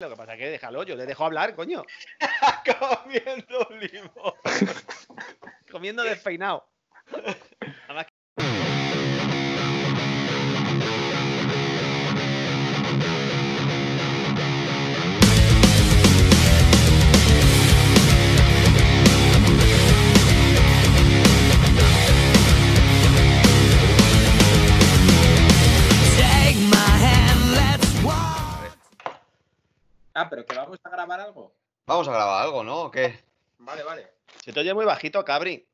Lo que pasa es que déjalo, yo le dejo hablar, coño. Comiendo limón. Comiendo despeinado. Ah, pero que vamos a grabar algo. Vamos a grabar algo, ¿no? qué? Vale, vale. Se te oye muy bajito, Cabri.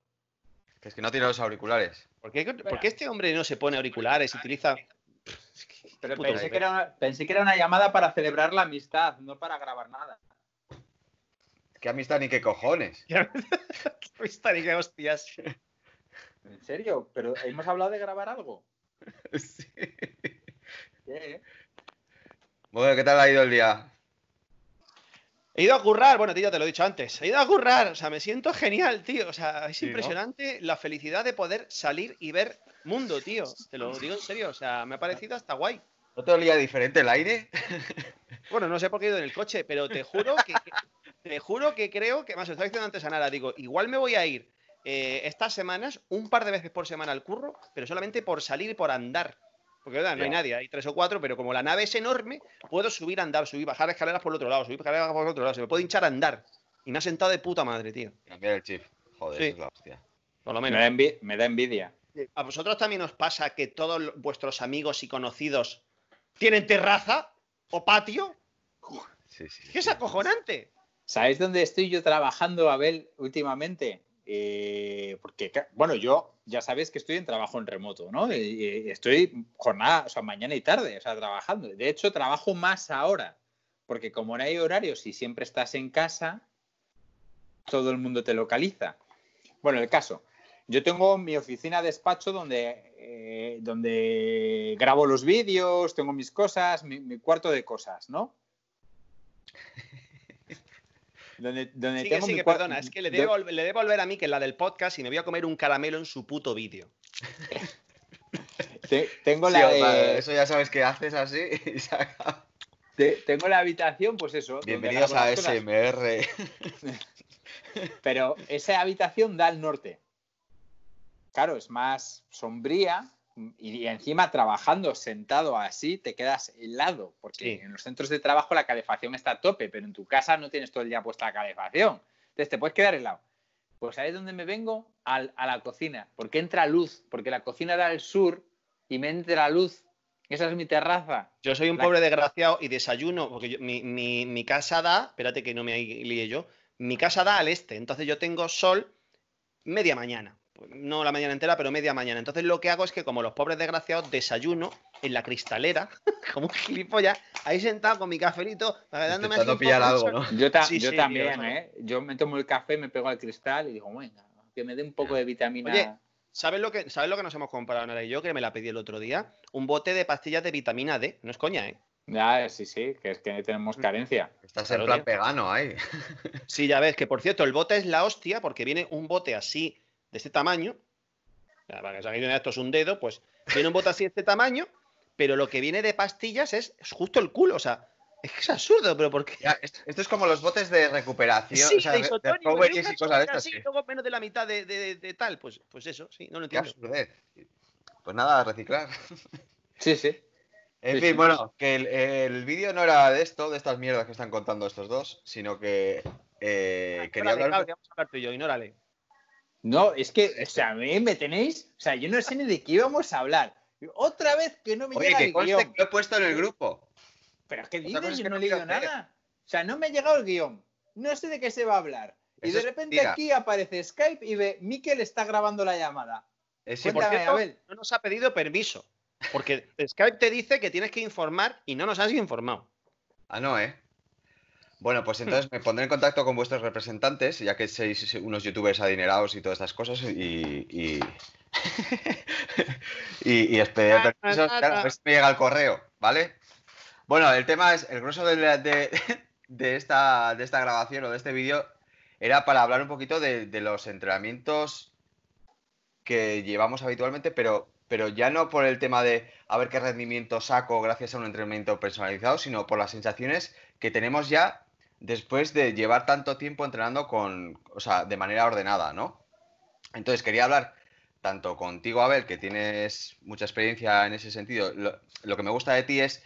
es que no tiene los auriculares. ¿Por qué, este hombre no se pone auriculares? Y Utiliza. pensé que, era una, llamada para celebrar la amistad, no para grabar nada. ¿Qué amistad ni qué cojones? ¿Qué amistad ni qué hostias? ¿En serio? ¿Pero hemos hablado de grabar algo? Sí. ¿Qué? Bueno, ¿qué tal ha ido el día? He ido a currar, bueno, tío, te lo he dicho antes. He ido a currar, o sea, me siento genial, tío. O sea, es impresionante la felicidad de poder salir y ver mundo, tío. Te lo digo en serio, o sea, me ha parecido hasta guay. ¿No te olía diferente el aire? Bueno, no sé por qué he ido en el coche, pero te juro que, te juro que creo que, más lo estaba diciendo antes a nada. digo, igual me voy a ir eh, estas semanas un par de veces por semana al curro, pero solamente por salir y por andar. Porque verdad, no hay nadie, hay tres o cuatro, pero como la nave es enorme, puedo subir, andar, subir, bajar escaleras por el otro lado, subir escaleras por el otro lado. Se me puede hinchar a andar. Y me ha sentado de puta madre, tío. Por lo menos. Me da, envidia. ¿A vosotros también os pasa que todos vuestros amigos y conocidos tienen terraza o patio? ¿Qué es acojonante? ¿Sabéis dónde estoy yo trabajando, Abel, últimamente? Eh, porque, bueno, yo ya sabes que estoy en trabajo en remoto, ¿no? Y estoy jornada, o sea, mañana y tarde, o sea, trabajando. De hecho, trabajo más ahora, porque como no hay horarios y siempre estás en casa, todo el mundo te localiza. Bueno, el caso. Yo tengo mi oficina de despacho donde, eh, donde grabo los vídeos, tengo mis cosas, mi cuarto de cosas, ¿no? Donde, donde sigue, perdona, es que le debo, volver a mí que la del podcast y me voy a comer un caramelo en su puto vídeo. tengo la eso ya sabes que haces así tengo la habitación, pues eso. Bienvenidos a SMR. Pero esa habitación da al norte. Claro, es más sombría, y encima trabajando sentado así te quedas helado, porque en los centros de trabajo la calefacción está a tope, pero en tu casa no tienes todo el día puesta la calefacción. Entonces te puedes quedar helado. Pues ahí es donde me vengo? Al, a la cocina, porque entra luz, porque la cocina da al sur y me entra luz. Esa es mi terraza. Yo soy un pobre desgraciado y desayuno, porque mi, mi, casa da, espérate que no me líe yo, mi casa da al este, entonces yo tengo sol media mañana. Pues, no la mañana entera, pero media mañana. Entonces lo que hago es que como los pobres desgraciados desayuno en la cristalera, como un gilipollas, ahí sentado con mi cafelito, Yo, también, ¿eh? Yo me tomo el café, me pego al cristal y digo, venga, que me dé un poco de vitamina. Oye, ¿sabes lo que, ¿sabes lo que nos hemos comprado Nara y yo, que me la pedí el otro día? Un bote de pastillas de vitamina D, no es coña, ¿eh? Ya, eh, sí, sí, que es que tenemos mm. carencia. Estás en plan ahí. Sí, ya ves, que por cierto, el bote es la hostia, porque viene un bote así de este tamaño, para que esto es un dedo, pues tiene un bote así de este tamaño, pero lo que viene de pastillas es, justo el culo, o sea, es que es absurdo, pero porque esto es como los botes de recuperación, sí, de, y menos de la mitad de, tal, pues, pues eso, sí, no lo entiendo. Eh. pues nada, a reciclar. Sí, sí. En fin, bueno, que el, vídeo no era de esto, de estas mierdas que están contando estos dos, sino que eh, ah, quería hablar... Vamos a tú y yo, no, es que, o sea, a mí me tenéis, o sea, yo no sé ni de qué íbamos a hablar. Otra vez que no me llega el guión. Que lo he puesto en el grupo. Pero es que dices, yo no he leído nada. O sea, no me ha llegado el guión. No sé de qué se va a hablar. y de repente aquí aparece Skype y ve, Miquel está grabando la llamada. Eh, por cierto, no nos ha pedido permiso. Porque Skype te dice que tienes que informar y no nos has informado. Ah, no, ¿eh? Bueno, pues hmm. entonces me pondré en contacto con vuestros representantes, ya que sois unos youtubers adinerados y todas estas cosas, y, y, y, me llega el correo, ¿vale? Bueno, el tema es, el grueso de, de, esta, grabación o de este vídeo era para hablar un poquito de, de, los entrenamientos que llevamos habitualmente, pero, pero ya no por el tema de a ver qué rendimiento saco gracias a un entrenamiento personalizado, sino por las sensaciones que tenemos ya después de llevar tanto tiempo entrenando con, o de manera ordenada, ¿no? Entonces quería hablar tanto contigo, Abel, que tienes mucha experiencia en ese sentido. Lo, que me gusta de ti es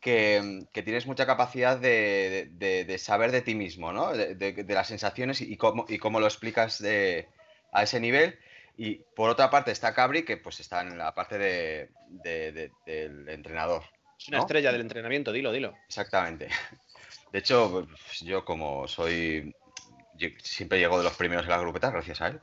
que, tienes mucha capacidad de, saber de ti mismo, ¿no? De, las sensaciones y, cómo, lo explicas a ese nivel. Y por otra parte está Cabri, que pues está en la parte del entrenador. Es una estrella del entrenamiento, dilo, dilo. Exactamente. De hecho, yo como soy. siempre llego de los primeros en la grupeta, gracias a él.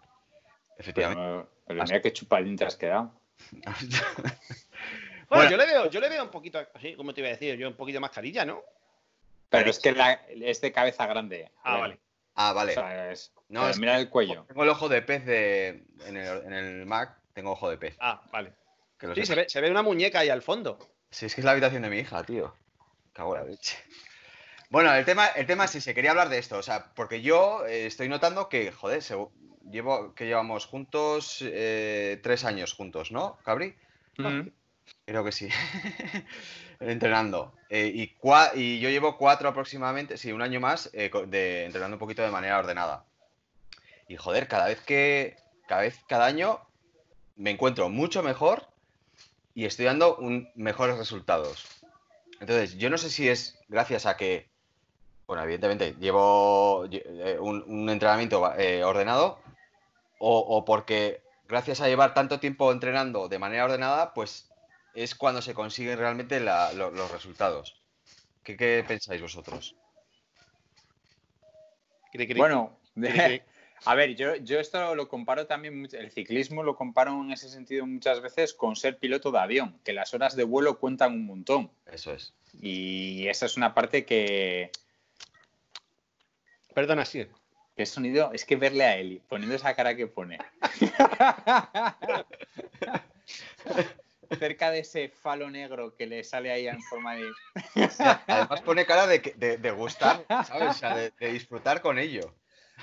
Efectivamente. Pero, mira qué te has quedado. bueno, yo le veo, yo le veo un poquito así, como te iba a decir, yo un poquito más carilla, ¿no? Pero, es que es de cabeza grande. ¿eh? Ah, vale. Ah, vale. no, eh, es mira el cuello. Tengo el ojo de pez de, en, el, Mac, tengo ojo de pez. Ah, vale. sí, se ve, una muñeca ahí al fondo. Sí, es que es la habitación de mi hija, tío. Cago la leche. Bueno, el tema, el tema es ese, quería hablar de esto, o sea, porque yo eh, estoy notando que, joder, llevo, que llevamos juntos eh, tres años juntos, ¿no, Cabri? Mm. Creo que sí. entrenando. Eh, y, yo llevo cuatro aproximadamente, sí, un año más, de, entrenando un poquito de manera ordenada. Y joder, cada vez que, cada vez, cada año me encuentro mucho mejor y estoy dando un, mejores resultados. Entonces, yo no sé si es gracias a que bueno, evidentemente, llevo eh, un, entrenamiento eh, ordenado o, porque gracias a llevar tanto tiempo entrenando de manera ordenada, pues es cuando se consiguen realmente los resultados. ¿Qué, pensáis vosotros? Bueno, a ver, yo, yo esto lo comparo también, el ciclismo lo comparo en ese sentido muchas veces con ser piloto de avión, que las horas de vuelo cuentan un montón. Eso es. Y esa es una parte que, Perdona, sí. Qué sonido, es que verle a Eli poniendo esa cara que pone. Cerca de ese falo negro que le sale ahí en forma de. Además pone cara de, gustar, ¿sabes? O sea, de, disfrutar con ello.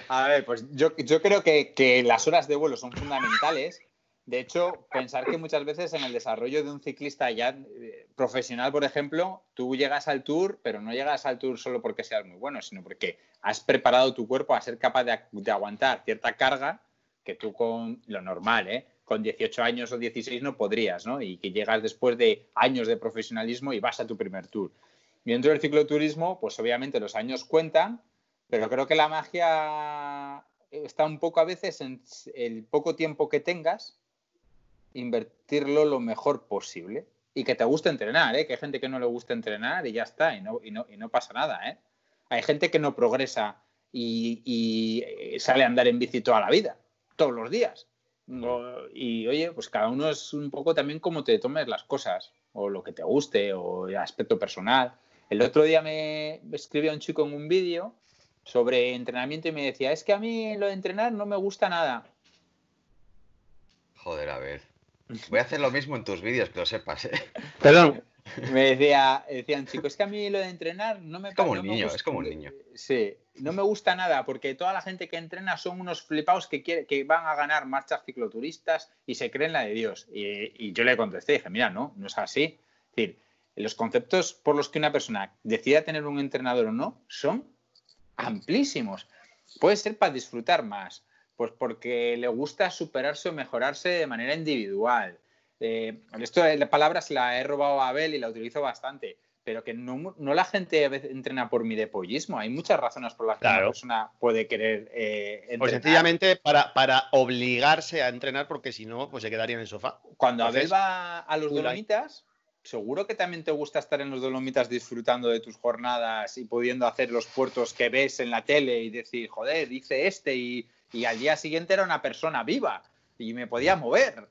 A ver, pues yo, creo que, que, las horas de vuelo son fundamentales de hecho, pensar que muchas veces en el desarrollo de un ciclista ya eh, profesional, por ejemplo, tú llegas al tour, pero no llegas al tour solo porque seas muy bueno, sino porque has preparado tu cuerpo a ser capaz de, aguantar cierta carga que tú con lo normal, ¿eh? con 18 años o 16 no podrías, ¿no? Y que llegas después de años de profesionalismo y vas a tu primer tour. Mientras dentro del cicloturismo, pues obviamente los años cuentan, pero creo que la magia está un poco a veces en el poco tiempo que tengas invertirlo lo mejor posible y que te guste entrenar, ¿eh? que hay gente que no le gusta entrenar y ya está, y no, y no, pasa nada. ¿eh? Hay gente que no progresa y, eh, sale a andar en bici toda la vida, todos los días. Mm. y oye, pues cada uno es un poco también como te tomes las cosas, o lo que te guste, o el aspecto personal. El otro día me escribía un chico en un vídeo sobre entrenamiento y me decía, es que a mí lo de entrenar no me gusta nada. Joder, a ver. Voy a hacer lo mismo en tus vídeos, que lo sepas. ¿eh? Perdón. Me decía, decían, chicos, es que a mí lo de entrenar no me Es como un niño, es como un niño. Sí, no me gusta nada, porque toda la gente que entrena son unos flipados que, van a ganar marchas cicloturistas y se creen la de Dios. Y, yo le contesté, dije, mira, no, no es así. Es decir, los conceptos por los que una persona decida tener un entrenador o no son amplísimos. Puede ser para disfrutar más, pues porque le gusta superarse o mejorarse de manera individual. Eh, esto de eh, palabras la he robado a Abel y la utilizo bastante, pero que no, no la gente entrena por mi depollismo. Hay muchas razones por las que una persona puede querer eh, entrenar. Pues sencillamente para, para, obligarse a entrenar, porque si no, pues se quedaría en el sofá. Cuando Abel va a los Dolomitas, seguro que también te gusta estar en los Dolomitas disfrutando de tus jornadas y pudiendo hacer los puertos que ves en la tele y decir, joder, hice este y y al día siguiente era una persona viva y me podía mover.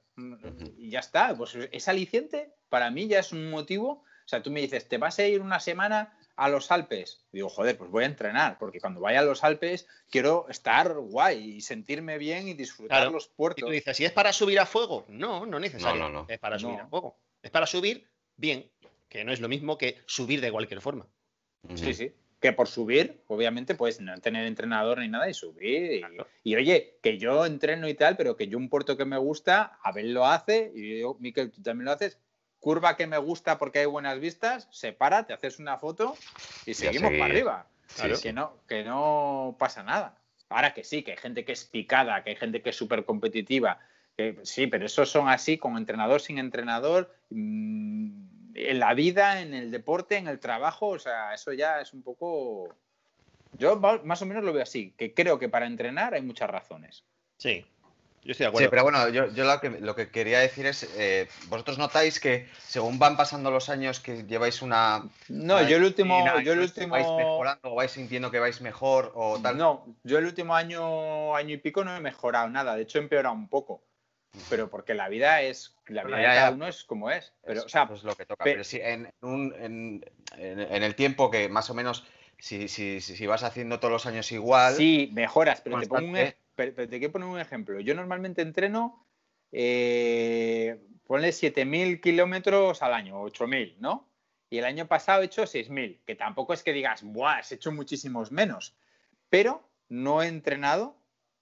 Y ya está, pues es aliciente, para mí ya es un motivo. O sea, tú me dices, te vas a ir una semana a los Alpes. digo, joder, pues voy a entrenar, porque cuando vaya a los Alpes quiero estar guay y sentirme bien y disfrutar los puertos. Y tú dices, ¿y es para subir a fuego? No, no Es para subir a fuego. Es para subir bien, que no es lo mismo que subir de cualquier forma. Sí, sí que por subir, obviamente, pues no tener entrenador ni nada y subir. Y, oye, que yo entreno y tal, pero que yo un puerto que me gusta, Abel lo hace, y yo, Miquel, tú también lo haces. Curva que me gusta porque hay buenas vistas, se para, te haces una foto y seguimos para arriba. que, no, que no pasa nada. Ahora que sí, que hay gente que es picada, que hay gente que es súper competitiva. sí, pero esos son así, con entrenador, sin entrenador. Mm, en la vida, en el deporte, en el trabajo, o sea, eso ya es un poco... Yo más o menos lo veo así, que creo que para entrenar hay muchas razones. Sí, yo estoy de acuerdo. Sí, pero bueno, yo, lo, que, quería decir es, eh, vosotros notáis que según van pasando los años que lleváis una... No, yo el último... ¿Vais mejorando vais sintiendo que vais mejor o tal? No, yo el último año, año y pico no he mejorado nada, de hecho he empeorado un poco pero porque la vida es la vida de uno es como es pero o sea lo que toca pero, en, un, en, el tiempo que más o menos si, vas haciendo todos los años igual sí mejoras pero te, pongo un, pero te, quiero poner un ejemplo yo normalmente entreno eh, ponle 7000 kilómetros al año 8000 no y el año pasado he hecho 6000 que tampoco es que digas buah has hecho muchísimos menos pero no he entrenado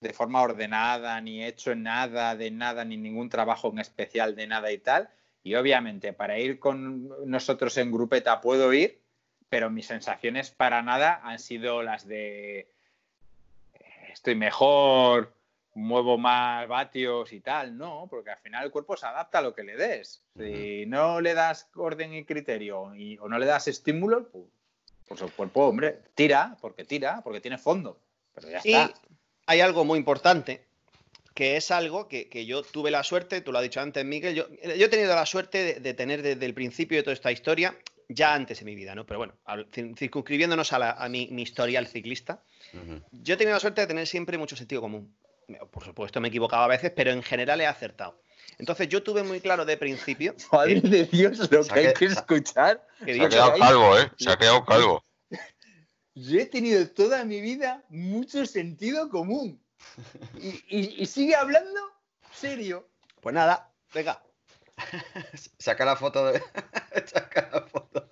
de forma ordenada, ni hecho nada de nada, ni ningún trabajo en especial de nada y tal. Y obviamente para ir con nosotros en grupeta puedo ir, pero mis sensaciones para nada han sido las de estoy mejor, muevo más vatios y tal, no, porque al final el cuerpo se adapta a lo que le des. Si no le das orden y criterio o no le das estímulo, pues, pues, el cuerpo, hombre, tira, porque tira, porque tiene fondo. Pero ya está hay algo muy importante, que es algo que, yo tuve la suerte, tú lo has dicho antes, Miguel, yo, yo he tenido la suerte de, tener desde el principio de toda esta historia, ya antes en mi vida, ¿no? Pero bueno, circunscribiéndonos a, mi, mi, al ciclista, yo he tenido la suerte de tener siempre mucho sentido común. Por supuesto, me equivocaba a veces, pero en general he acertado. Entonces yo tuve muy claro de principio. Madre de Dios, lo que, hay que escuchar. Que se, ha quedado calvo, ¿eh? Se ha quedado calvo yo he tenido toda mi vida mucho sentido común. Y, sigue hablando serio. Pues nada, venga. Saca la foto de... Saca la foto.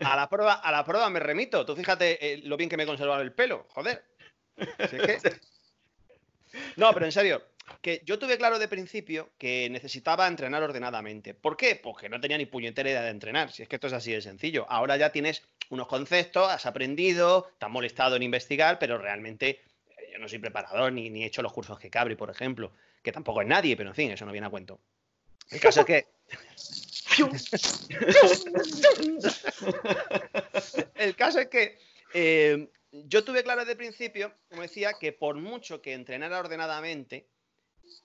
A la, prueba, a la prueba me remito. Tú fíjate eh, lo bien que me he conservado el pelo. Joder. No, pero en serio, que yo tuve claro de principio que necesitaba entrenar ordenadamente. ¿Por qué? Porque no tenía ni puñetera idea de entrenar, si es que esto es así de sencillo. Ahora ya tienes unos conceptos, has aprendido, te has molestado en investigar, pero realmente eh, yo no soy preparador ni, he hecho los cursos que Cabri, por ejemplo, que tampoco es nadie, pero en fin, eso no viene a cuento. El caso es que... El caso es que eh, yo tuve claro de principio, como decía, que por mucho que entrenara ordenadamente,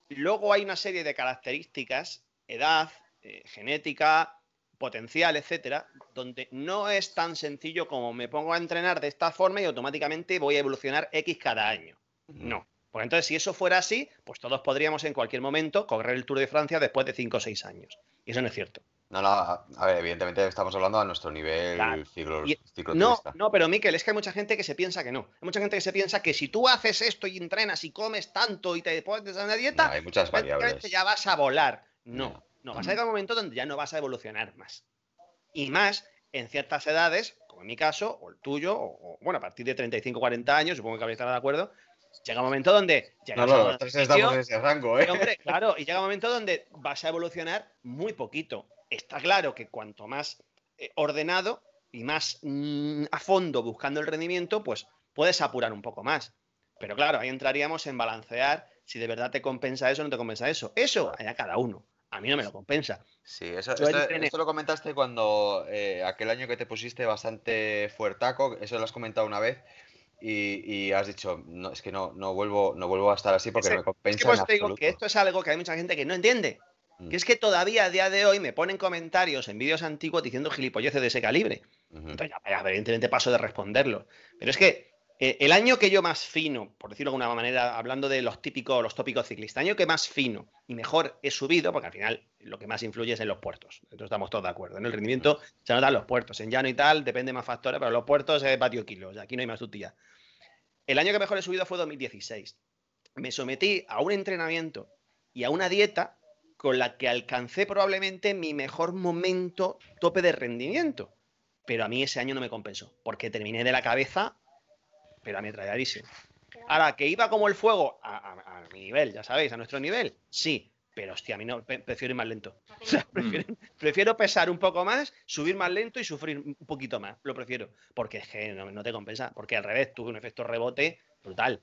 Luego hay una serie de características, edad, eh, genética, potencial, etcétera, donde no es tan sencillo como me pongo a entrenar de esta forma y automáticamente voy a evolucionar X cada año. No. Porque entonces, si eso fuera así, pues todos podríamos en cualquier momento correr el Tour de Francia después de 5 o 6 años. Y eso no es cierto. No, no, a ver, evidentemente estamos hablando a nuestro nivel ciclo, No, no, pero Miquel, es que hay mucha gente que se piensa que no. Hay mucha gente que se piensa que si tú haces esto y entrenas y comes tanto y te pones en una dieta, ya vas a volar. No, no, vas a llegar a un momento donde ya no vas a evolucionar más. Y más en ciertas edades, como en mi caso, o el tuyo, o, bueno, a partir de 35, 40 años, supongo que habéis estado de acuerdo, llega un momento donde no, no, ese rango, ¿eh? claro, y llega un momento donde vas a evolucionar muy poquito está claro que cuanto más eh, ordenado y más mm, a fondo buscando el rendimiento, pues puedes apurar un poco más. Pero claro, ahí entraríamos en balancear si de verdad te compensa eso o no te compensa eso. Eso a cada uno. A mí no me lo compensa. Sí, eso, esto, lo comentaste cuando eh, aquel año que te pusiste bastante fuertaco, eso lo has comentado una vez. Y, has dicho, no, es que no, no, vuelvo, no vuelvo a estar así porque me compensa. Es que te digo que esto es algo que hay mucha gente que no entiende. Mm. Que es que todavía a día de hoy me ponen comentarios en vídeos antiguos diciendo gilipolleces de ese calibre. Entonces, ya, evidentemente paso de responderlo. Pero es que eh, el año que yo más fino, por decirlo de alguna manera, hablando de los típicos, los tópicos ciclistas, el año que más fino y mejor he subido, porque al final lo que más influye es en los puertos. Entonces estamos todos de acuerdo. En el rendimiento se notan los puertos. En llano y tal, depende más factores, pero los puertos es patio kilos. Aquí no hay más tutía. El año que mejor he subido fue 2016. Me sometí a un entrenamiento y a una dieta con la que alcancé probablemente mi mejor momento tope de rendimiento. Pero a mí ese año no me compensó, porque terminé de la cabeza, pero a mí dice. Ahora, que iba como el fuego, a, mi nivel, ya sabéis, a nuestro nivel, sí, pero hostia, a mí no, prefiero ir más lento. Mm. prefiero, pesar un poco más, subir más lento y sufrir un poquito más. Lo prefiero. Porque es que no, te compensa. Porque al revés, tuve un efecto rebote brutal.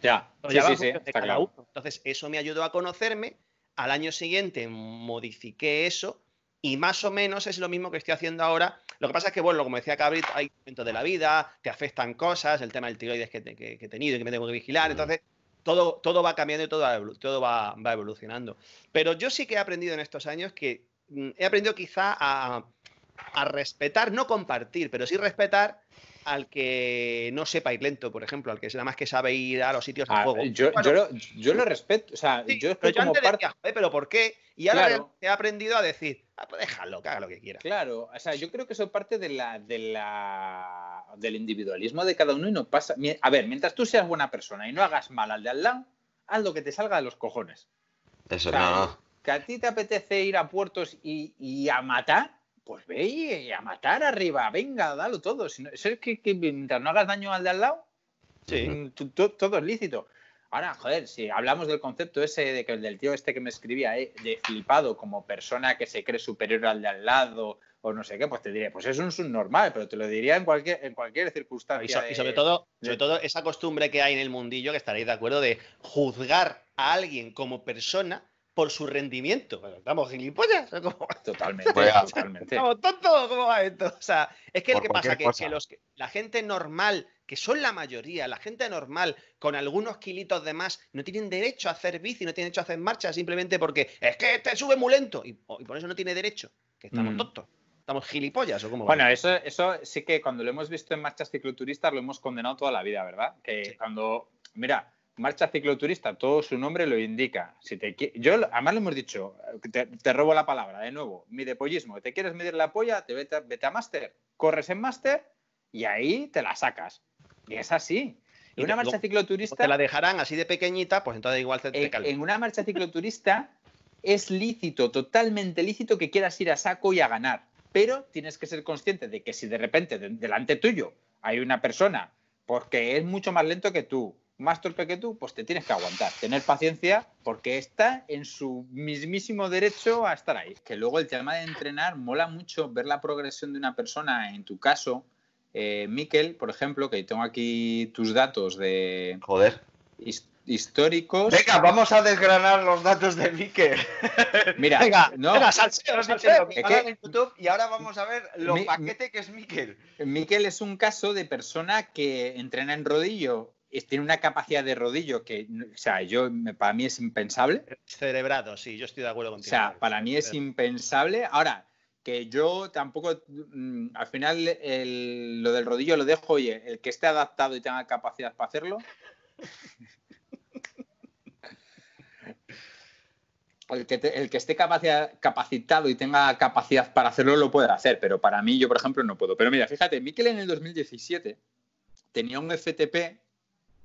Ya, sí, está Entonces, eso me ayudó a conocerme al año siguiente modifiqué eso y más o menos es lo mismo que estoy haciendo ahora. Lo que pasa es que, bueno, como decía Cabrit, hay momentos de la vida, te afectan cosas, el tema del tiroides que, he tenido y que me tengo que vigilar, mm. entonces todo, todo va cambiando y todo, va, todo va, evolucionando. Pero yo sí que he aprendido en estos años que mm, he aprendido quizá a, a respetar, no compartir, pero sí respetar al que no sepa ir lento, por ejemplo, al que es nada más que sabe ir a los sitios de ah, juego. Yo, lo, respeto, o sea, yo estoy como parte... pero ¿por qué? Y ahora te he aprendido a decir, ah, pues déjalo, que haga lo que quiera. Claro, o sea, yo creo que eso parte de la, del individualismo de cada uno y no pasa... A ver, mientras tú seas buena persona y no hagas mal al de al lado, haz lo que te salga de los cojones. Eso Que a ti te apetece ir a puertos y, y a matar, pues ve y a matar arriba, venga, dalo todo. Si eso es que, mientras no hagas daño al de al lado, mm, todo es lícito. Ahora, joder, si hablamos del concepto ese de que del tío este que me escribía, eh, de flipado como persona que se cree superior al de al lado o no sé qué, pues te diré, pues es un subnormal, pero te lo diría en cualquier, en cualquier circunstancia. Y, sobre, todo, sobre todo esa costumbre que hay en el mundillo, que estaréis de acuerdo, de juzgar a alguien como persona por su rendimiento. estamos gilipollas. Totalmente, totalmente. Estamos tontos, ¿cómo va esto? O sea, es que lo que pasa que, que, la gente normal, que son la mayoría, la gente normal, con algunos kilitos de más, no tienen derecho a hacer bici, no tienen derecho a hacer marchas simplemente porque es que este sube muy lento y, por eso no tiene derecho, que estamos mm. tontos. ¿Estamos gilipollas o cómo? Bueno, eso, eso sí que cuando lo hemos visto en marchas cicloturistas lo hemos condenado toda la vida, ¿verdad? Que cuando, mira, Marcha cicloturista, todo su nombre lo indica. Si te, yo, además lo hemos dicho, te, robo la palabra de nuevo, mi depollismo. ¿Te quieres medir la polla? Te vete, a máster, corres en máster y ahí te la sacas. Y es así. En una marcha cicloturista. Te la dejarán así de pequeñita, pues entonces igual te, En una marcha cicloturista es lícito, totalmente lícito que quieras ir a saco y a ganar. Pero tienes que ser consciente de que si de repente delante tuyo hay una persona porque pues es mucho más lento que tú, más torpe que tú, pues te tienes que aguantar, tener paciencia, porque está en su mismísimo derecho a estar ahí. Que luego el tema de entrenar mola mucho ver la progresión de una persona, en tu caso, eh, Miquel, por ejemplo, que tengo aquí tus datos de. Joder. históricos. Venga, vamos a desgranar los datos de Miquel. Mira, no. Venga, salseo, en YouTube y ahora vamos a ver lo paquete que es Miquel. Miquel es un caso de persona que entrena en rodillo tiene una capacidad de rodillo que, o sea, yo, para mí es impensable. Cerebrado, sí, yo estoy de acuerdo contigo. O sea, para mí es impensable. Ahora, que yo tampoco, mm, al final lo del rodillo lo dejo, oye, el que esté adaptado y tenga capacidad para hacerlo. el, que esté capacitado y tenga capacidad para hacerlo lo puede hacer, pero para mí yo, por ejemplo, no puedo. Pero mira, fíjate, Mikel en el 2017 tenía un FTP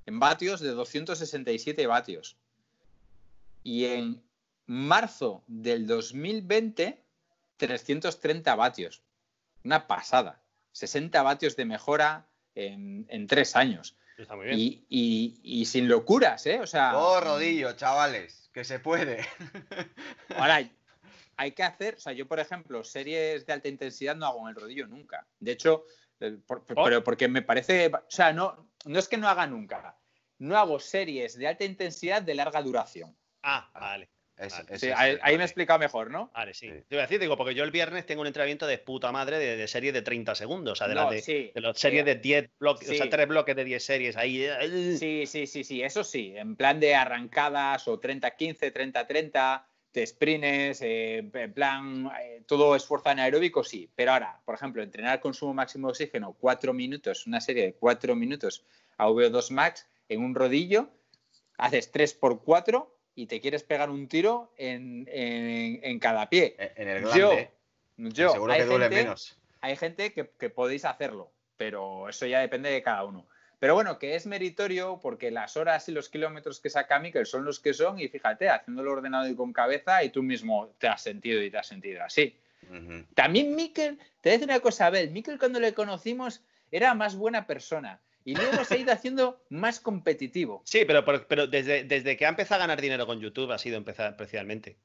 en vatios de 267 vatios. Y en marzo del 2020, 330 vatios. Una pasada. 60 vatios de mejora en, tres años. Y, sin locuras, ¿eh? O sea. Oh, rodillo, chavales, que se puede. Ahora, hay que hacer, o sea, yo, por ejemplo, series de alta intensidad no hago en el rodillo nunca. De hecho, eh, oh. porque me parece, o sea, no, no es que no haga nunca, no hago series de alta intensidad de larga duración. Ah, vale. ahí, me he explicado mejor, ¿no? Vale, sí. Te voy a decir, digo, porque yo el viernes tengo un entrenamiento de puta madre de, de series de 30 segundos, o sea, de, sí, de, series de 10 bloques, o sea, tres bloques de 10 series ahí. Eh, sí, sí, sí, sí, eso sí, en plan de arrancadas o 30-15, 30-30, de sprints, eh, en plan, eh, todo esfuerzo anaeróbico, sí. Pero ahora, por ejemplo, entrenar consumo máximo de oxígeno, cuatro minutos, una serie de cuatro minutos a VO2 max en un rodillo, haces tres por cuatro y te quieres pegar un tiro en, en, cada pie. E, en el glande. ¿eh? Yo, Seguro que duele menos. Hay gente que podéis hacerlo, pero eso ya depende de cada uno. Pero bueno, que es meritorio porque las horas y los kilómetros que saca Mikel son los que son y fíjate, haciéndolo ordenado y con cabeza y tú mismo te has sentido y te has sentido así. También Mikel, te dice una cosa, Abel, Mikel cuando le conocimos era más buena persona y luego se ha ido haciendo más competitivo. Sí, pero, pero, desde, desde, que ha empezado a ganar dinero con YouTube ha sido empezar especialmente.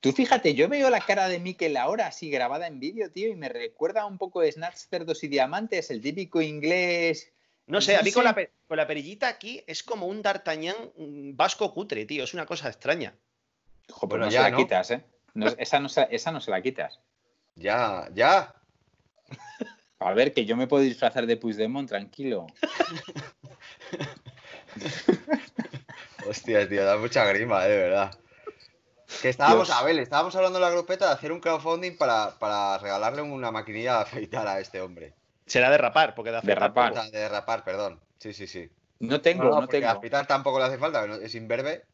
Tú fíjate, yo veo la cara de Mikel ahora así grabada en vídeo, tío, y me recuerda un poco de Snatch Cerdos y Diamantes, el típico inglés no pues sé, a mí con, la, perillita aquí es como un d'Artagnan vasco cutre, tío. Es una cosa extraña. Ojo, pero, pues no se la quitas, ¿eh? esa, no se, la quitas. Ya, ya. A ver, que yo me puedo disfrazar de Puigdemont, tranquilo. Hostia, tío, da mucha grima, de verdad. Que estábamos, ver estábamos hablando en la grupeta de hacer un crowdfunding para, regalarle una maquinilla de afeitar a este hombre. Será derrapar, porque de derrapar. De derrapar, perdón. Sí, sí, sí. No tengo, no, tengo. tampoco le hace falta, es imberbe.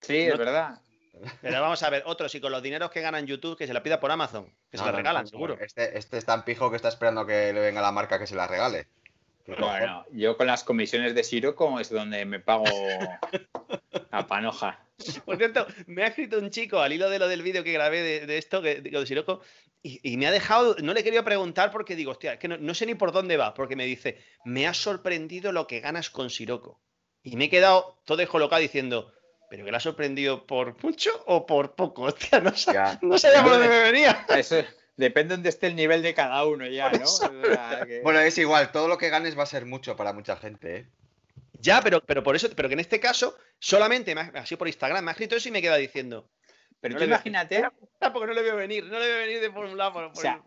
Sí, es verdad. Pero vamos a ver, otros, y con los dineros que ganan YouTube, que se la pida por Amazon, que se la regalan, seguro. Este, este es tan pijo que está esperando que le venga la marca que se la regale. Bueno, yo con las comisiones de Siro es donde me pago a panoja. Por cierto, me ha escrito un chico al hilo de lo del vídeo que grabé de, esto, que, de, de Siroco, y, me ha dejado, no le quería preguntar porque digo, hostia, es que no, sé ni por dónde va, porque me dice, me ha sorprendido lo que ganas con Siroco. Y me he quedado todo descolocado diciendo, ¿pero que la ha sorprendido por mucho o por poco? Hostia, no, sé no sabía por dónde me venía. Eso depende donde esté el nivel de cada uno ya, ¿no? Bueno, es igual, todo lo que ganes va a ser mucho para mucha gente, ¿eh? Ya, pero, pero por eso, pero que en este caso, solamente así por Instagram, me ha escrito eso y me queda diciendo. Pero tú imagínate. tampoco no le veo venir, no le veo venir de por O sea,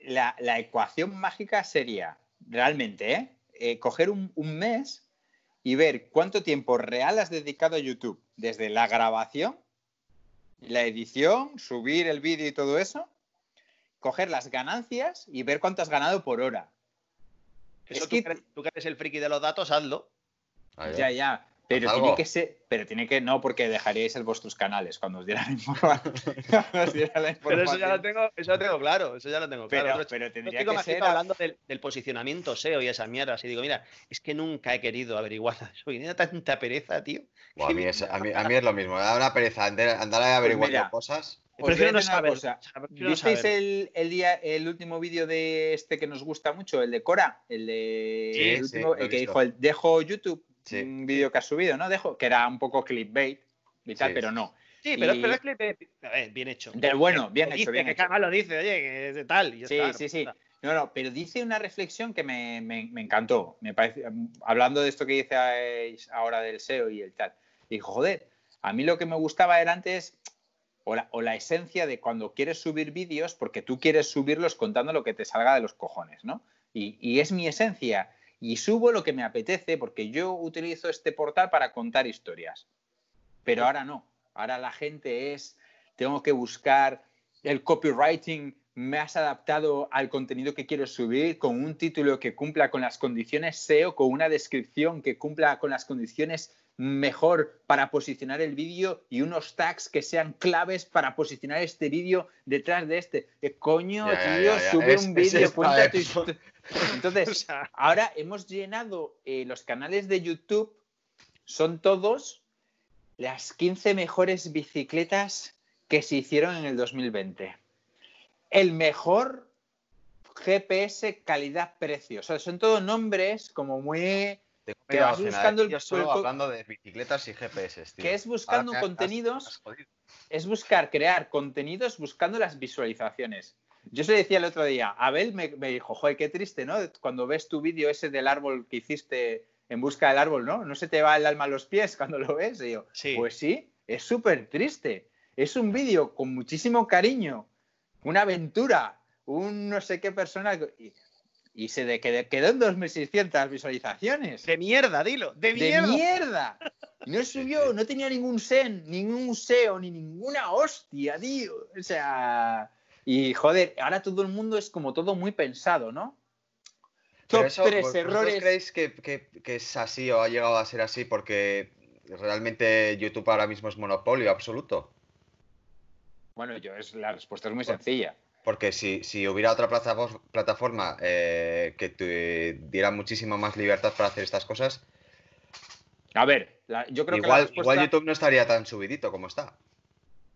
la, la, ecuación mágica sería, realmente, ¿eh? Eh, coger un, un mes y ver cuánto tiempo real has dedicado a YouTube, desde la grabación, la edición, subir el vídeo y todo eso, coger las ganancias y ver cuánto has ganado por hora. es tú que eres el friki de los datos, hazlo. Ah, ya, ya. Pero tiene que ser, pero tiene que no, porque dejaríais vuestros canales cuando os dieran diera la información. Pero eso ya lo tengo, eso lo tengo claro, eso ya lo tengo claro. Pero, tendría que ser hablando del, posicionamiento SEO y esas mierdas y digo, mira, es que nunca he querido averiguar eso. Y tanta pereza, tío. a, mí es, lo mismo, me da una pereza andar pues a averiguar cosas. Prefiero no saber. ¿Visteis El, día, el último vídeo de este que nos gusta mucho, el de Cora? El de el, que dijo, el, dejo YouTube, un vídeo que has subido, ¿no? Dejo, que era un poco clipbait y tal, pero no. Sí, pero, es clickbait, bien hecho. Del bueno, bien hecho, dice, que Cada lo dice, oye, que es de tal. sí, sí, sí. No, no, pero dice una reflexión que me, me, encantó. Me parece, hablando de esto que dice ahora del SEO y el tal. Dijo, joder, a mí lo que me gustaba era antes o la, o la, esencia de cuando quieres subir vídeos, porque tú quieres subirlos contando lo que te salga de los cojones, ¿no? Y, y es mi esencia y subo lo que me apetece porque yo utilizo este portal para contar historias. Pero ahora no, ahora la gente es, tengo que buscar el copywriting más adaptado al contenido que quiero subir, con un título que cumpla con las condiciones SEO, con una descripción que cumpla con las condiciones mejor para posicionar el vídeo y unos tags que sean claves para posicionar este vídeo detrás de este. coño, tío, sube un vídeo, Entonces, ahora hemos llenado eh, los canales de YouTube, son todos las 15 mejores bicicletas que se hicieron en el 2020. El mejor GPS calidad-precio. O sea, son todos nombres como muy que buscando hablando de bicicletas y GPS, tío. Que es buscando contenidos. es buscar crear contenidos buscando las visualizaciones. Yo se decía el otro día, Abel me, dijo, joder, qué triste, ¿no? Cuando ves tu vídeo ese del árbol que hiciste en busca del árbol, ¿no? No se te va el alma a los pies cuando lo ves. Y yo, sí. pues sí, es súper triste. Es un vídeo con muchísimo cariño, una aventura, un no sé qué persona y se de, quedó en 2.600 visualizaciones. De mierda, dilo, de mierda. No subió, no tenía ningún sen, ningún seo ni ninguna hostia, tío. O sea, y joder, ahora todo el mundo es como todo muy pensado, ¿no? Top tres errores. creéis que, que es así o ha llegado a ser así? Porque realmente YouTube ahora mismo es monopolio absoluto. Bueno, yo es, la respuesta es muy sencilla. Porque si, hubiera otra plataforma eh, que te diera muchísima más libertad para hacer estas cosas. A ver, yo creo que. Igual YouTube no estaría tan subidito como está.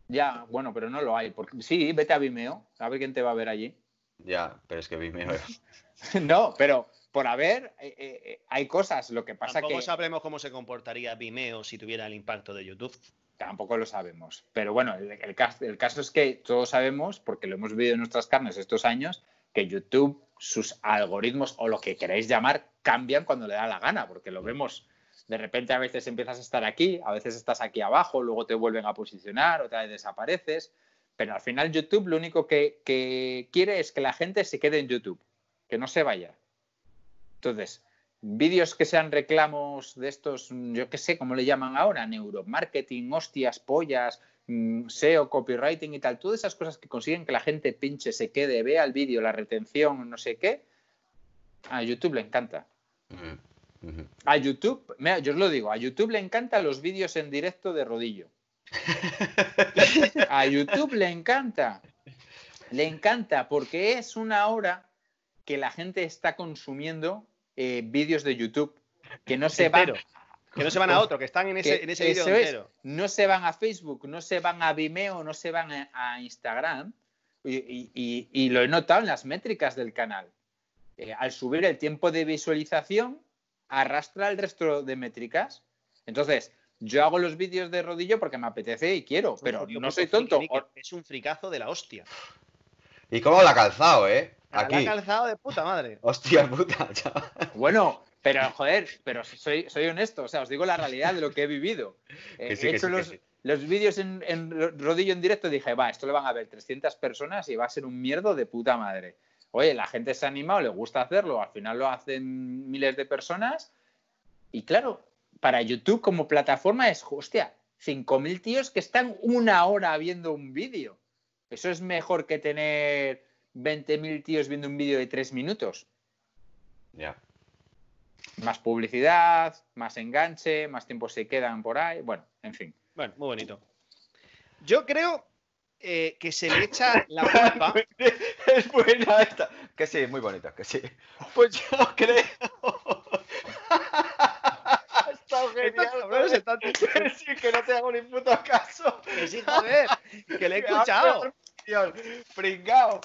Ya, bueno, pero no lo hay. sí, vete a Vimeo, a ver quién te va a ver allí. Ya, pero es que Vimeo. no, pero por haber, eh, eh, hay cosas. Lo que pasa que. sabremos cómo se comportaría Vimeo si tuviera el impacto de YouTube tampoco lo sabemos. Pero bueno, el, caso, es que todos sabemos, porque lo hemos vivido en nuestras carnes estos años, que YouTube, sus algoritmos o lo que queráis llamar, cambian cuando le da la gana, porque lo vemos. De repente a veces empiezas a estar aquí, a veces estás aquí abajo, luego te vuelven a posicionar, otra vez desapareces. Pero al final YouTube lo único que, que quiere es que la gente se quede en YouTube, que no se vaya. Entonces, vídeos que sean reclamos de estos, yo qué sé, ¿cómo le llaman ahora? Neuromarketing, hostias, pollas, mm, SEO, copywriting y tal. Todas esas cosas que consiguen que la gente pinche, se quede, vea el vídeo, la retención, no sé qué. A YouTube le encanta. Mm, a YouTube, yo os lo digo, a YouTube le encantan los vídeos en directo de rodillo. a YouTube le encanta. Le encanta porque es una hora que la gente está consumiendo eh, vídeos de YouTube que no se van. Que no se van a otro, que están en ese, vídeo no se van a Facebook, no se van a Vimeo, no se van a, Instagram. Y, lo he notado en las métricas del canal. Eh, al subir el tiempo de visualización, arrastra el resto de métricas. Entonces, yo hago los vídeos de rodillo porque me apetece y quiero, pues pero no soy tonto. Es un fricazo de la hostia. ¿Y cómo la ha calzado, eh? Aquí. calzado de puta madre. Hostia puta, Bueno, pero joder, pero soy, honesto, o sea, os digo la realidad de lo que he vivido. Eh, he hecho los, vídeos en, en, rodillo en directo, dije, va, esto lo van a ver 300 personas y va a ser un mierdo de puta madre. Oye, la gente se ha animado, le gusta hacerlo, al final lo hacen miles de personas. Y claro, para YouTube como plataforma es, hostia, 5.000 tíos que están una hora viendo un vídeo. Eso es mejor que tener 20.000 tíos viendo un vídeo de 3 minutos. Ya. Más publicidad, más enganche, más tiempo se quedan por ahí. Bueno, en fin. Bueno, muy bonito. Yo creo eh, que se le echa la culpa. es buena esta. Que sí, muy bonita, que sí. Pues yo creo. Está genial. se sí, que no te hago ni puto caso. Que sí, joder, que le he escuchado. pringao.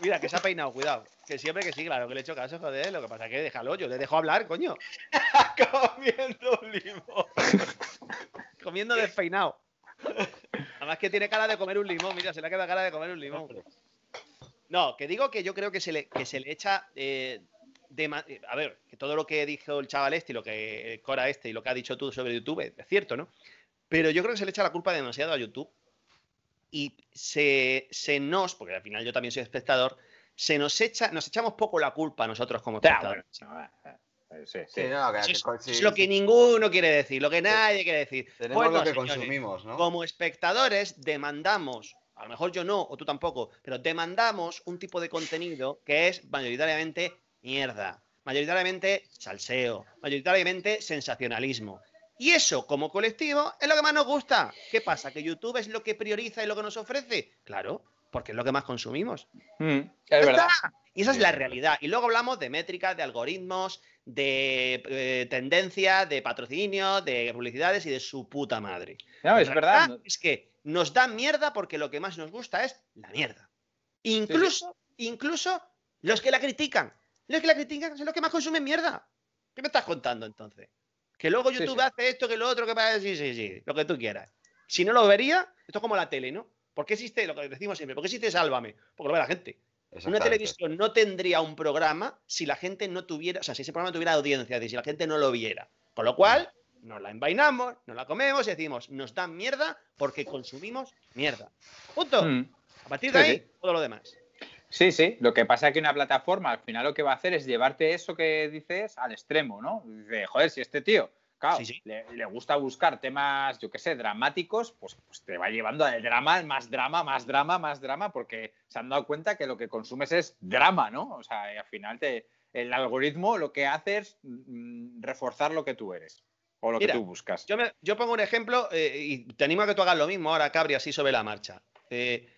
Mira, que se ha peinado, cuidado. Que siempre que sí, claro, que le he hecho caso, joder. Lo que pasa es que déjalo, yo le dejo hablar, coño. Comiendo un limón. Comiendo despeinado. Además que tiene cara de comer un limón, mira, se le ha quedado cara de comer un limón. No, que digo que yo creo que se le, echa... Eh, de, a ver, que todo lo que dijo el chaval este y lo que eh, Cora este y lo que ha dicho tú sobre YouTube es cierto, ¿no? Pero yo creo que se le echa la culpa demasiado a YouTube y se, nos, porque al final yo también soy espectador, se nos echa, nos echamos poco la culpa nosotros como espectadores. es, lo que ninguno quiere decir, lo que nadie quiere decir. Tenemos lo que consumimos, ¿no? Como espectadores demandamos, a lo mejor yo no, o tú tampoco, pero demandamos un tipo de contenido que es mayoritariamente mierda, mayoritariamente salseo, mayoritariamente sensacionalismo. Y eso, como colectivo, es lo que más nos gusta. ¿Qué pasa? ¿Que YouTube es lo que prioriza y lo que nos ofrece? Claro, porque es lo que más consumimos. Mm, es verdad. Y esa es la realidad. Y luego hablamos de métricas, de algoritmos, de eh, tendencia, tendencias, de patrocinio, de publicidades y de su puta madre. es verdad. Es que nos da mierda porque lo que más nos gusta es la mierda. Incluso, incluso los que la critican. Los que la critican son los que más consumen mierda. ¿Qué me estás contando entonces? Que luego YouTube hace esto, que lo otro, que pasa Sí, sí, sí, lo que tú quieras. Si no lo vería, esto es como la tele, ¿no? ¿Por qué existe, lo que decimos siempre, por qué existe Sálvame? Porque lo ve la gente. Una televisión no tendría un programa si la gente no tuviera, o sea, si ese programa tuviera audiencia, si la gente no lo viera. Con lo cual, nos la envainamos, nos la comemos y decimos, nos dan mierda porque consumimos mierda. Punto. Mm. A partir de ahí, todo lo demás. Sí, sí. Lo que pasa es que una plataforma al final lo que va a hacer es llevarte eso que dices al extremo, ¿no? Dice, joder, si este tío, claro, Le, gusta buscar temas, yo qué sé, dramáticos, pues, pues, te va llevando al drama, más drama, más drama, más drama, porque se han dado cuenta que lo que consumes es drama, ¿no? O sea, al final el algoritmo lo que hace es mm, reforzar lo que tú eres. O lo que tú buscas. Yo, yo pongo un ejemplo eh, y te animo a que tú hagas lo mismo ahora, Cabri, así sobre la marcha. Eh,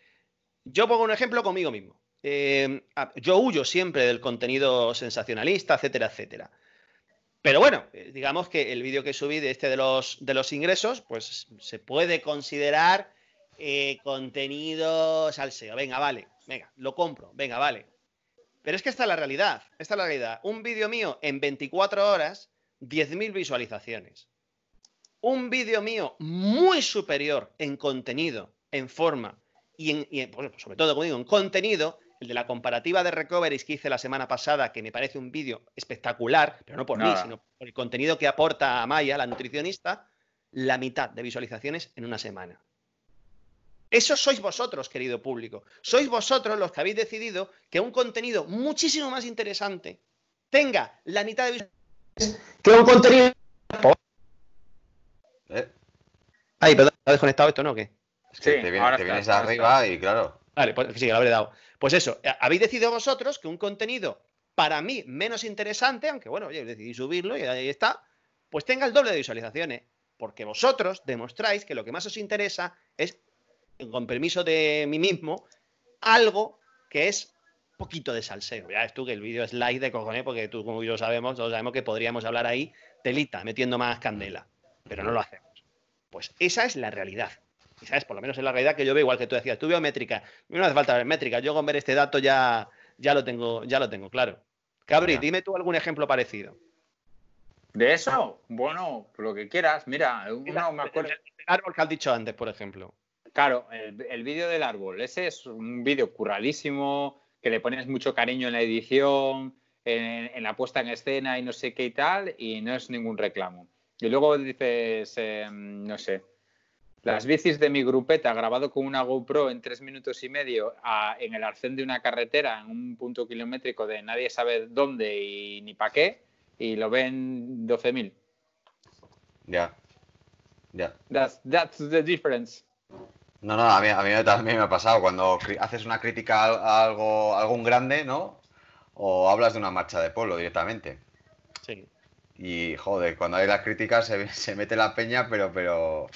yo pongo un ejemplo conmigo mismo. Eh, yo huyo siempre del contenido sensacionalista, etcétera, etcétera. Pero bueno, eh, digamos que el vídeo que subí de este de los, de los ingresos, pues se puede considerar eh, contenido salseo. Venga, vale, venga, lo compro, venga, vale. Pero es que esta es la realidad, esta es la realidad. Un vídeo mío en 24 horas, 10.000 visualizaciones. Un vídeo mío muy superior en contenido, en forma y, pues, sobre todo, como digo, en contenido, el de la comparativa de recoveries que hice la semana pasada, que me parece un vídeo espectacular, pero no por mí, sino por el contenido que aporta a Maya, la nutricionista, la mitad de visualizaciones en una semana. Eso sois vosotros, querido público. Sois vosotros los que habéis decidido que un contenido muchísimo más interesante tenga la mitad de visualizaciones que un contenido. Eh. Ay, perdón, desconectado esto no o que te, te vienes arriba y claro. Vale, pues sí, lo habré dado. Pues eso, eh, habéis decidido vosotros que un contenido para mí menos interesante, aunque bueno, yo decidí subirlo y ahí está, pues tenga el doble de visualizaciones, porque vosotros demostráis que lo que más os interesa es, con permiso de mí mismo, algo que es poquito de salseo. Ya ves tú que el vídeo es like de cojones, porque tú como yo sabemos, todos sabemos que podríamos hablar ahí telita, metiendo más candela, pero no lo hacemos. Pues esa es la realidad sabes por lo menos en la realidad que yo veo, igual que tú decías, tú veo métrica, no hace falta ver métrica, yo con ver este dato ya, ya, lo, tengo, ya lo tengo claro. Cabri, dime tú algún ejemplo parecido. ¿De eso? Bueno, lo que quieras. Mira, uno me acuerdo. El, árbol que has dicho antes, por ejemplo. Claro, el, vídeo del árbol. Ese es un vídeo curralísimo que le pones mucho cariño en la edición, en, la puesta en escena y no sé qué y tal, y no es ningún reclamo. Y luego dices, em, no sé, las bicis de mi grupeta grabado con una GoPro en tres minutos y medio en el arcén de una carretera en un punto kilométrico de nadie sabe dónde y ni para qué y lo ven 12.000. Ya, ya. That's, the difference. No, no, a mí, también me ha pasado. Cuando haces una crítica a algo, algún grande, ¿no? O hablas de una marcha de polo directamente. Sí. Y joder, cuando hay las críticas se, se mete la peña, pero, pero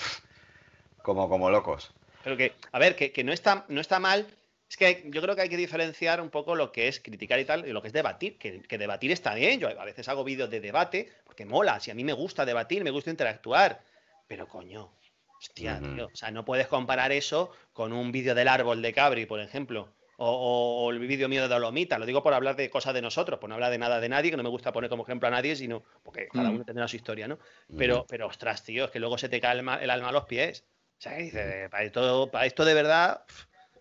como, como locos. Pero que, a ver, que, no, está, no está mal. Es que yo creo que hay que diferenciar un poco lo que es criticar y tal y lo que es debatir, que, debatir está bien. Yo a veces hago vídeos de debate porque mola, si a mí me gusta debatir, me gusta interactuar. Pero coño, hostia, tío, o sea, no puedes comparar eso con un vídeo del árbol de Cabri, por ejemplo. O, el vídeo mío de Dolomita. Lo digo por hablar de cosas de nosotros, por no hablar de nada de nadie, que no me gusta poner como ejemplo a nadie, sino porque cada mm. uno tendrá su historia, ¿no? Pero, pero ostras, tío, es que luego se te cae el, alma a los pies. Mm. Eh, para esto, para esto de verdad.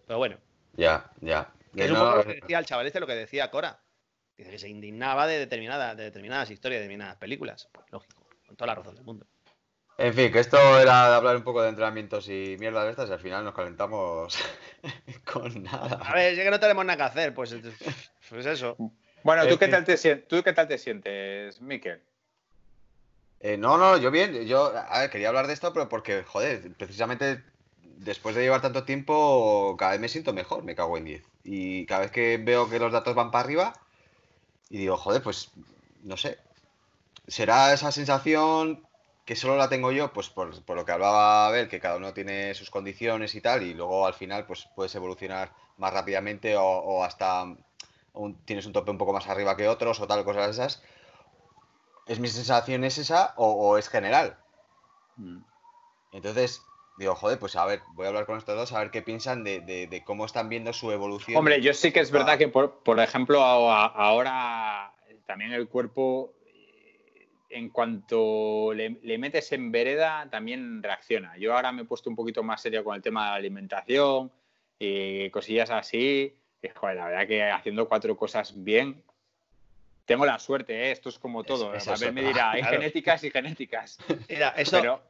Pero bueno. Ya, ya. es un poco lo que decía el chaval este, lo que decía Cora. Dice que se indignaba de, determinadas, de determinadas historias, de determinadas películas. Pues lógico, con toda la razón del mundo. En fin, que esto era de hablar un poco de entrenamientos y mierda de estas y al final nos calentamos con nada. A ver, ya que no tenemos nada que hacer, pues, pues eso. Bueno, ¿tú qué, tal te, ¿tú qué tal te sientes, Miquel? Eh, no, no, yo bien, yo quería hablar de esto, pero porque, joder, precisamente después de llevar tanto tiempo, cada vez me siento mejor, me cago en 10. Y cada vez que veo que los datos van para arriba, y digo, joder, pues, no sé, será esa sensación que solo la tengo yo, pues por, lo que hablaba Abel, que cada uno tiene sus condiciones y tal, y luego al final, pues puedes evolucionar más rápidamente o, hasta tienes un tope un poco más arriba que otros o tal, cosas esas es mi sensación es esa o, es general. Mm. Entonces, digo, joder, pues a ver, voy a hablar con estos dos a ver qué piensan de, cómo están viendo su evolución. Hombre, yo sí que es verdad ah. que, por, ejemplo, ahora también el cuerpo, eh, en cuanto le, metes en vereda, también reacciona. Yo ahora me he puesto un poquito más serio con el tema de la alimentación y cosillas así. joder, la verdad que haciendo cuatro cosas bien, tengo la suerte, ¿eh? esto es como todo. ¿eh? a ver, me dirá, hay genéticas y genéticas. eso,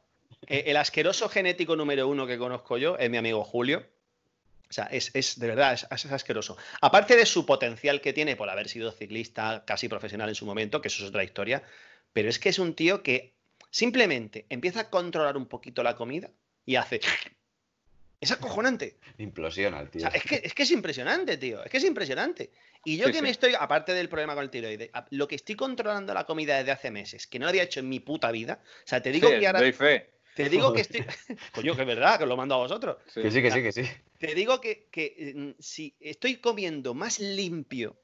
eh, el asqueroso genético número uno que conozco yo es mi amigo Julio. O sea, es, de verdad, es, asqueroso. Aparte de su potencial que tiene por haber sido ciclista casi profesional en su momento, que eso es otra historia, pero es que es un tío que simplemente empieza a controlar un poquito la comida y hace es acojonante. Implosiona el tío. es, que, es, impresionante, tío. Es que es impresionante. Y yo que me estoy, aparte del problema con el tiroide, lo que estoy controlando la comida desde hace meses, que no había hecho en mi puta vida. O sea, te digo que ahora. Te digo que estoy. Coño, que es verdad, que lo mando a vosotros. Que sí, que sí, que sí. Te digo que mm, si estoy comiendo más limpio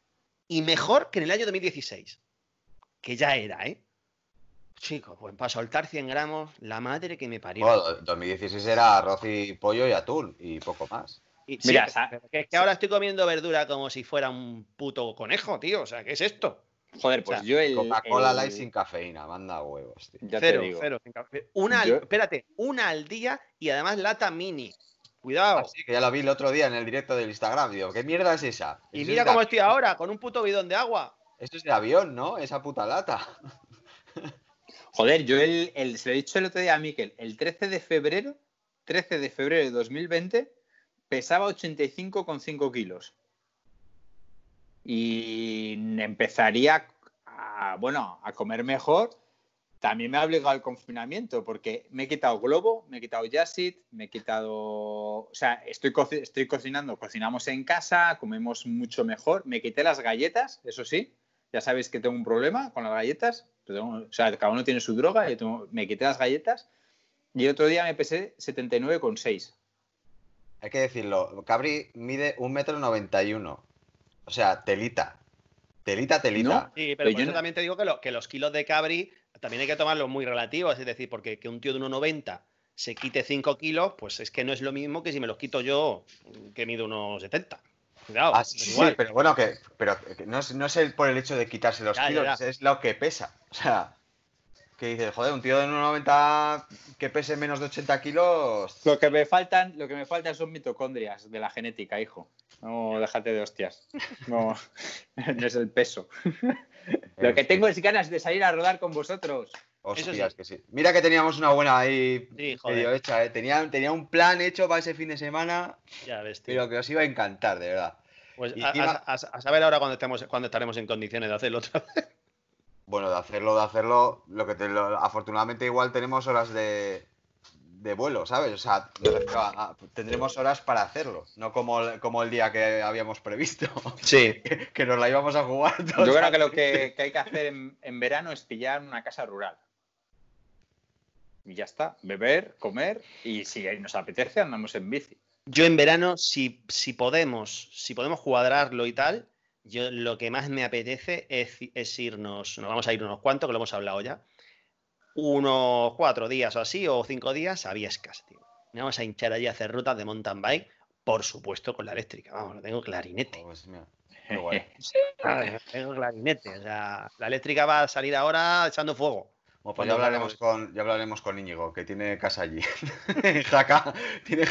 y mejor que en el año 2016. Que ya era, ¿eh? Chicos, pues para soltar 100 gramos, la madre que me parió. 2016 era arroz y pollo y atún y poco más. Mira, que, es que ahora estoy comiendo verdura como si fuera un puto conejo, tío. O sea, ¿qué es esto? Joder, pues yo el. Coca-Cola Light sin cafeína, manda huevos, tío. Ya cero, te digo. cero, sin cafeína. Una, espérate, una al día y además lata mini. Cuidado. Sí, que ya lo vi el otro día en el directo del Instagram, tío. ¿qué mierda es esa? Y mira cómo estoy ahora, con un puto bidón de agua. Eso es de avión, ¿no? Esa puta lata. Joder, yo se lo he dicho el otro día a Miquel, el 13 de febrero, 13 de febrero de 2020, pesaba 85,5 kilos. Y empezaría a, bueno, a comer mejor. También me ha obligado al confinamiento porque me he quitado globo, me he quitado Yasit, me he quitado... O sea, estoy, estoy cocinando, cocinamos en casa, comemos mucho mejor. Me quité las galletas, eso sí. Ya sabéis que tengo un problema con las galletas o sea, cada uno tiene su droga, yo me quité las galletas y el otro día me pesé 79,6. Hay que decirlo, Cabri mide 1,91 m. O sea, telita. Telita, telita. No, sí, pero, yo también te digo que, que los kilos de Cabri también hay que tomarlos muy relativos. Es decir, porque que un tío de 1,90 se quite 5 kilos, pues es que no es lo mismo que si me los quito yo que mido unos 70. Ah, pero bueno, que, pero no, es, por el hecho de quitarse los kilos, es lo que pesa. O sea, que dices, joder, un tío de 1,90 que pese menos de 80 kilos. Lo que me faltan, lo que me faltan son mitocondrias de la genética, hijo. No, déjate de hostias. no es el peso. Lo que este. tengo es ganas de salir a rodar con vosotros. Hostias, Mira que teníamos una buena ahí hecha, eh. tenía, un plan hecho para ese fin de semana. Ya ves, Pero que os iba a encantar, de verdad. Pues a, saber ahora cuándo cuando estaremos en condiciones de hacerlo otra vez. Bueno, de hacerlo, de hacerlo, lo que te, afortunadamente igual tenemos horas de, de vuelo, ¿sabes? O sea, tendremos horas para hacerlo, no como, como el día que habíamos previsto. Sí. Que, nos la íbamos a jugar. Yo creo que lo que, hay que hacer en, verano es pillar una casa rural. Y ya está, beber, comer y si nos apetece andamos en bici. Yo en verano, si, si podemos, si podemos cuadrarlo y tal, yo lo que más me apetece es, irnos, nos vamos a ir unos cuantos, que lo hemos hablado ya, unos cuatro días o así, o cinco días, había Viescas, tío. Me vamos a hinchar allí a hacer rutas de mountain bike, por supuesto con la eléctrica. Vamos, lo tengo clarinete. Pues tengo clarinete. O sea, la eléctrica va a salir ahora echando fuego. Bueno, pues ya hablaremos, con, ya hablaremos con Íñigo, que tiene casa allí. en Jaca, tiene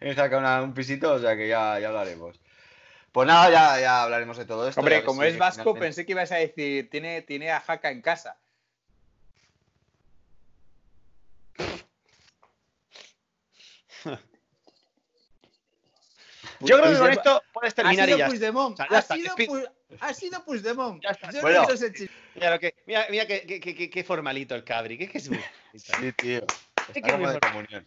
en Jaca un pisito, o sea que ya, hablaremos. Pues nada, ya, hablaremos de todo esto. Hombre, como es vasco, pensé que ibas a decir, tiene, tiene a Jaca en casa. Yo creo que con esto puedes terminar ha sido push Puigdemont. ha, sido ha sido Yo bueno, no Mira, que, mira, mira que, qué formalito el cabri. Qué es Sí, tío. Buenas es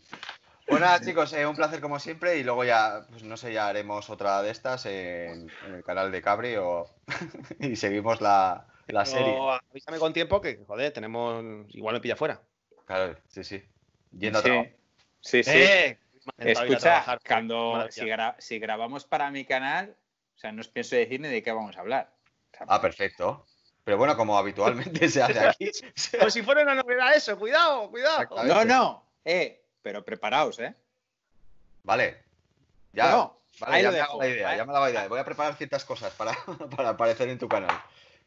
pues chicos, eh, un placer como siempre y luego ya, pues no sé, ya haremos otra de estas en, el canal de Cabri o... y seguimos la, la serie. No, avísame con tiempo que, joder, tenemos... Igual me pilla fuera. Claro, sí, sí. Yendo a trabajo. Sí, sí. Eh, Escucha, cuando si, grabamos para mi canal, o sea, no os pienso decir ni de qué vamos a hablar. ah, perfecto. Pero bueno, como habitualmente se hace aquí. Pues si fuera una novedad eso, cuidado, cuidado. No, no, eh, pero preparaos, ¿eh? Vale. Ya, me la idea, la Voy a preparar ciertas cosas para, aparecer en tu canal.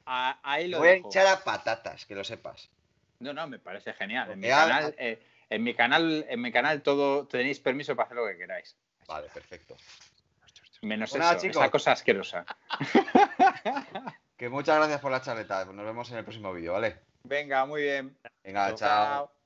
ahí lo Voy a echar a patatas, que lo sepas. No, no, me parece genial. En mi canal, eh, en mi canal, en mi canal todo tenéis permiso para hacer lo que queráis. Vale, perfecto. Menos esa cosa asquerosa. que muchas gracias por la charleta. Nos vemos en el próximo vídeo, ¿vale? Venga, muy bien. Venga, chao.